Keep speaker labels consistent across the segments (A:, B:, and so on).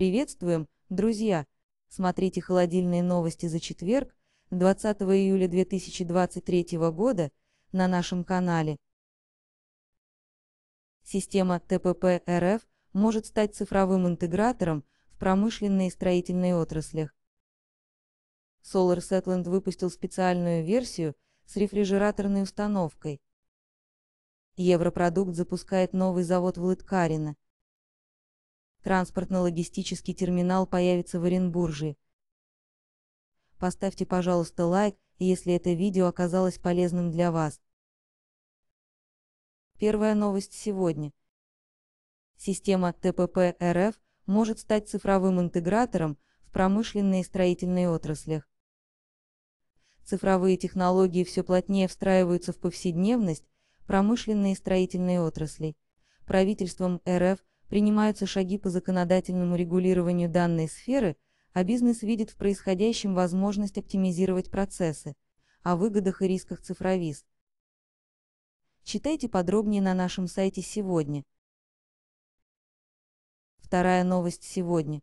A: Приветствуем, друзья! Смотрите холодильные новости за четверг, 20 июля 2023 года, на нашем канале. Система ТПП-РФ может стать цифровым интегратором в промышленной и строительной отраслях. Solar Settlement выпустил специальную версию с рефрижераторной установкой. Европродукт запускает новый завод в Лыткарино. Транспортно-логистический терминал появится в Оренбурже. Поставьте, пожалуйста, лайк, если это видео оказалось полезным для вас. Первая новость сегодня. Система ТПП РФ может стать цифровым интегратором в промышленной и строительной отраслях. Цифровые технологии все плотнее встраиваются в повседневность промышленной и строительной отраслей. Правительством РФ принимаются шаги по законодательному регулированию данной сферы, а бизнес видит в происходящем возможность оптимизировать процессы, о выгодах и рисках цифровист. Читайте подробнее на нашем сайте сегодня. Вторая новость сегодня.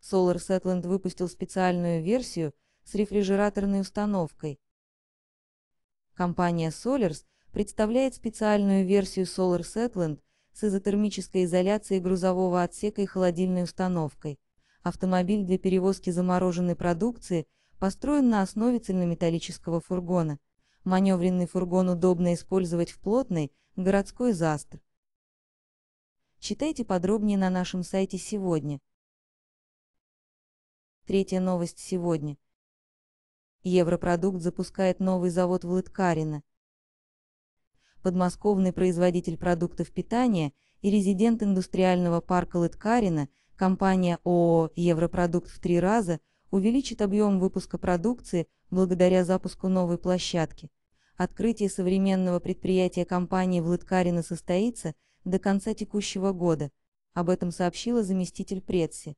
A: Solar Settlement выпустил специальную версию с рефрижераторной установкой. Компания Solars представляет специальную версию Solar Settlement – с изотермической изоляцией грузового отсека и холодильной установкой. Автомобиль для перевозки замороженной продукции построен на основе цельнометаллического фургона. Маневренный фургон удобно использовать в плотной, городской застр. Читайте подробнее на нашем сайте сегодня. Третья новость сегодня. Европродукт запускает новый завод в Лыткарино подмосковный производитель продуктов питания и резидент индустриального парка Лыткарина, компания ООО «Европродукт» в три раза увеличит объем выпуска продукции благодаря запуску новой площадки. Открытие современного предприятия компании в Лыткарино состоится до конца текущего года. Об этом сообщила заместитель Предси.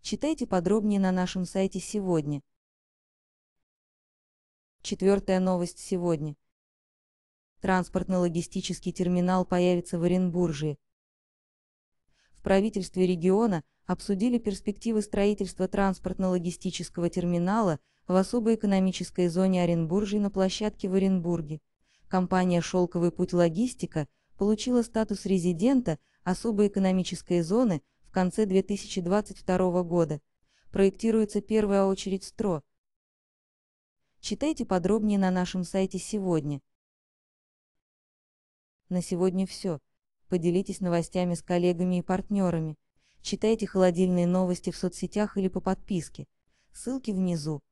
A: Читайте подробнее на нашем сайте сегодня. Четвертая новость сегодня транспортно-логистический терминал появится в Оренбурже. В правительстве региона обсудили перспективы строительства транспортно-логистического терминала в особой экономической зоне Оренбуржья на площадке в Оренбурге. Компания «Шелковый путь логистика» получила статус резидента особой экономической зоны в конце 2022 года. Проектируется первая очередь СТРО. Читайте подробнее на нашем сайте сегодня. На сегодня все. Поделитесь новостями с коллегами и партнерами. Читайте холодильные новости в соцсетях или по подписке. Ссылки внизу.